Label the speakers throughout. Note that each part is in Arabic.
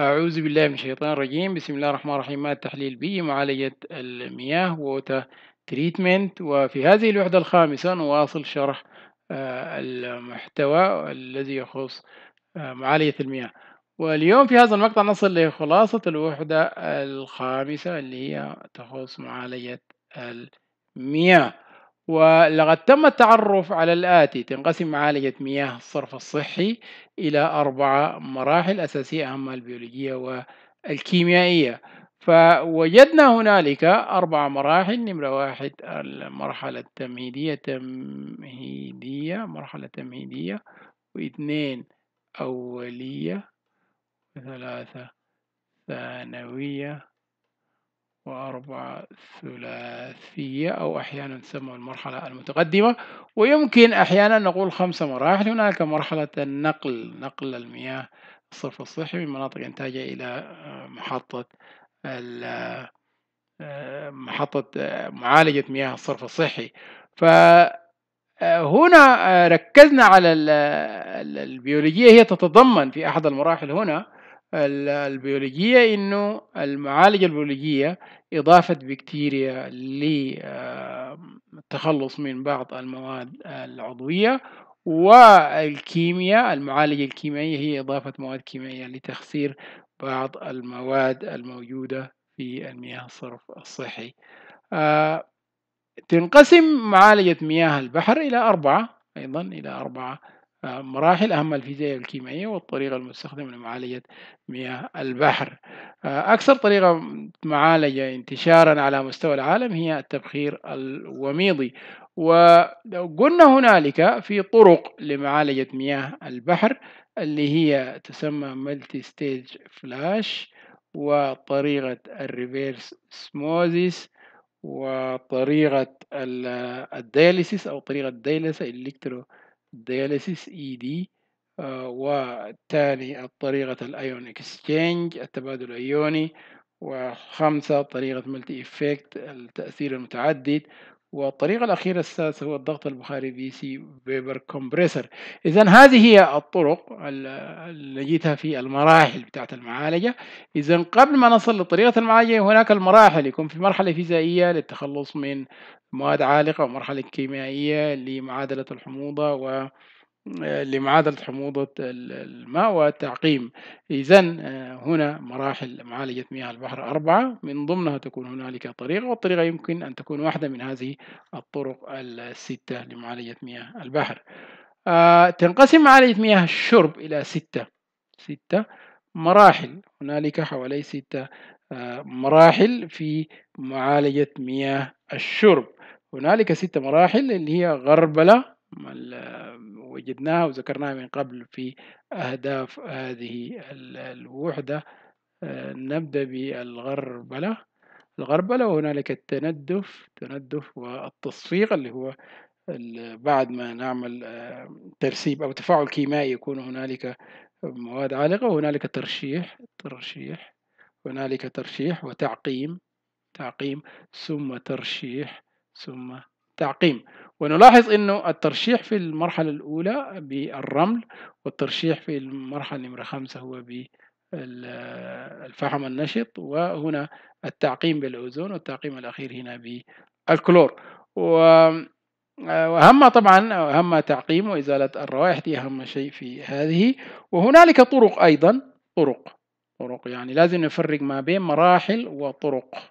Speaker 1: أعوذ بالله من الشيطان الرجيم بسم الله الرحمن الرحيم التحليل بي معالجة المياه ووتا تريتمنت وفي هذه الوحدة الخامسة نواصل شرح آه، المحتوى الذي يخص آه، معالجة المياه واليوم في هذا المقطع نصل لخلاصة الوحدة الخامسة اللي هي تخص معالجة المياه ولقد تم التعرف على الآتي تنقسم معالجة مياه الصرف الصحي إلى أربع مراحل أساسية أهمها البيولوجية والكيميائية فوجدنا هنالك أربع مراحل نمرة واحد المرحلة التمهيدية تمهيدية مرحلة تمهيدية واثنين أولية وثلاثة ثانوية وأربعة ثلاثية أو أحيانا تسمى المرحلة المتقدمة ويمكن أحيانا نقول خمسة مراحل هناك مرحلة النقل نقل المياه الصرف الصحي من مناطق إنتاجها إلى آه، محطة آه، محطة آه، معالجة مياه الصرف الصحي فهنا ركزنا على البيولوجية هي تتضمن في أحد المراحل هنا البيولوجية إنه المعالجة البيولوجية إضافة بكتيريا للتخلص من بعض المواد العضوية والكيمياء المعالجة الكيميائية هي إضافة مواد كيميائية لتخسير بعض المواد الموجودة في المياه الصرف الصحي آه، تنقسم معالجة مياه البحر إلى أربعة أيضا إلى أربعة مراحل أهم الفيزياء والكيميائية والطريقة المستخدمة لمعالجة مياه البحر أكثر طريقة معالجة انتشارا على مستوى العالم هي التبخير الوميضي وقلنا هنالك في طرق لمعالجة مياه البحر اللي هي تسمى ملتي ستيج فلاش وطريقة الريفيرس سموزيس وطريقة الدياليسيس أو طريقة دياليس الإلكترو دياليسيس e اي آه، دي والثاني طريقة الايون اكسشينج التبادل الايوني وخمسة طريقة ملتي افكت التأثير المتعدد والطريقة الأخيرة السادسة هو الضغط البخاري بي سي فيبر كومبريسر إذا هذه هي الطرق اللي جيتها في المراحل بتاعة المعالجة إذا قبل ما نصل لطريقة المعالجة هناك المراحل يكون في مرحلة فيزيائية للتخلص من مواد عالقة ومرحلة كيميائية لمعادلة الحموضة و لمعادلة حموضة الماء والتعقيم إذا آه، هنا مراحل معالجة مياه البحر أربعة من ضمنها تكون هنالك طريقة والطريقة يمكن أن تكون واحدة من هذه الطرق الستة لمعالجة مياه البحر آه، تنقسم معالجة مياه الشرب إلى ستة ستة مراحل هنالك حوالي ستة آه، مراحل في معالجة مياه الشرب هنالك ستة مراحل اللي هي غربلة وجدناها وذكرناها من قبل في أهداف هذه الوحدة آه، نبدأ بالغربلة الغربلة وهنالك التندف تندف والتصفيق اللي هو بعد ما نعمل آه، ترسيب أو تفاعل كيميائي يكون هنالك مواد عالقة وهنالك ترشيح ترشيح هنالك ترشيح وتعقيم تعقيم ثم ترشيح ثم تعقيم ونلاحظ انه الترشيح في المرحلة الأولى بالرمل والترشيح في المرحلة نمرة خمسة هو بالفحم النشط وهنا التعقيم بالأوزون والتعقيم الأخير هنا بالكلور وهم طبعا أهم تعقيم وإزالة الروائح دي أهم شيء في هذه وهنالك طرق أيضا طرق طرق يعني لازم نفرق ما بين مراحل وطرق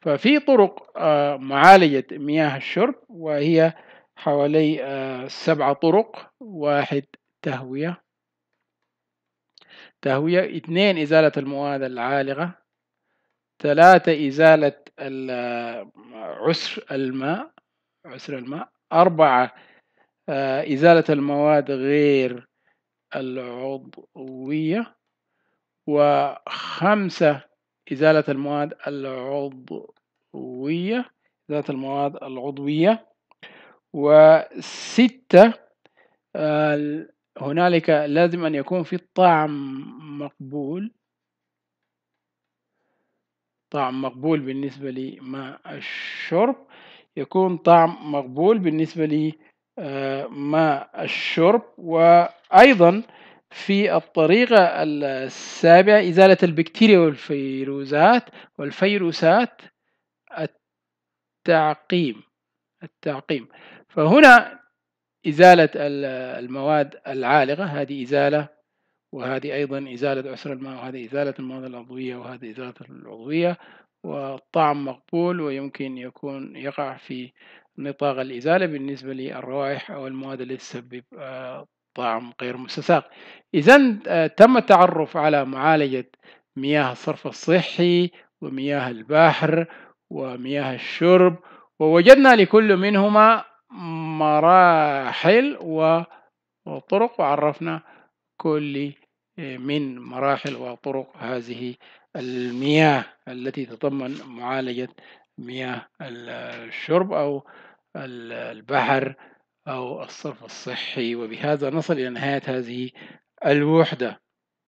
Speaker 1: ففي طرق آه، معالجة مياه الشرب وهي حوالي آه، سبعة طرق واحد تهوية تهوية اثنين إزالة المواد العالقة ثلاثة إزالة آه، عسر الماء عسر الماء أربعة إزالة المواد غير العضوية وخمسة إزالة المواد العضوية إزالة المواد العضوية وستة هنالك لازم أن يكون في طعم مقبول طعم مقبول بالنسبة لماء الشرب يكون طعم مقبول بالنسبة لماء الشرب وأيضا في الطريقة السابعة إزالة البكتيريا والفيروزات والفيروسات التعقيم التعقيم فهنا إزالة المواد العالقة هذه إزالة وهذه أيضا إزالة عسر الماء وهذه إزالة المواد العضوية وهذه إزالة العضوية والطعم مقبول ويمكن يكون يقع في نطاق الإزالة بالنسبة للروائح أو المواد التي تسبب آه، طعم غير مستساغ إذا آه، تم التعرف على معالجة مياه الصرف الصحي ومياه البحر ومياه الشرب ووجدنا لكل منهما مراحل وطرق وعرفنا كل آه، من مراحل وطرق هذه المياه التي تتضمن معالجة مياه الشرب أو البحر أو الصرف الصحي وبهذا نصل إلى نهاية هذه الوحدة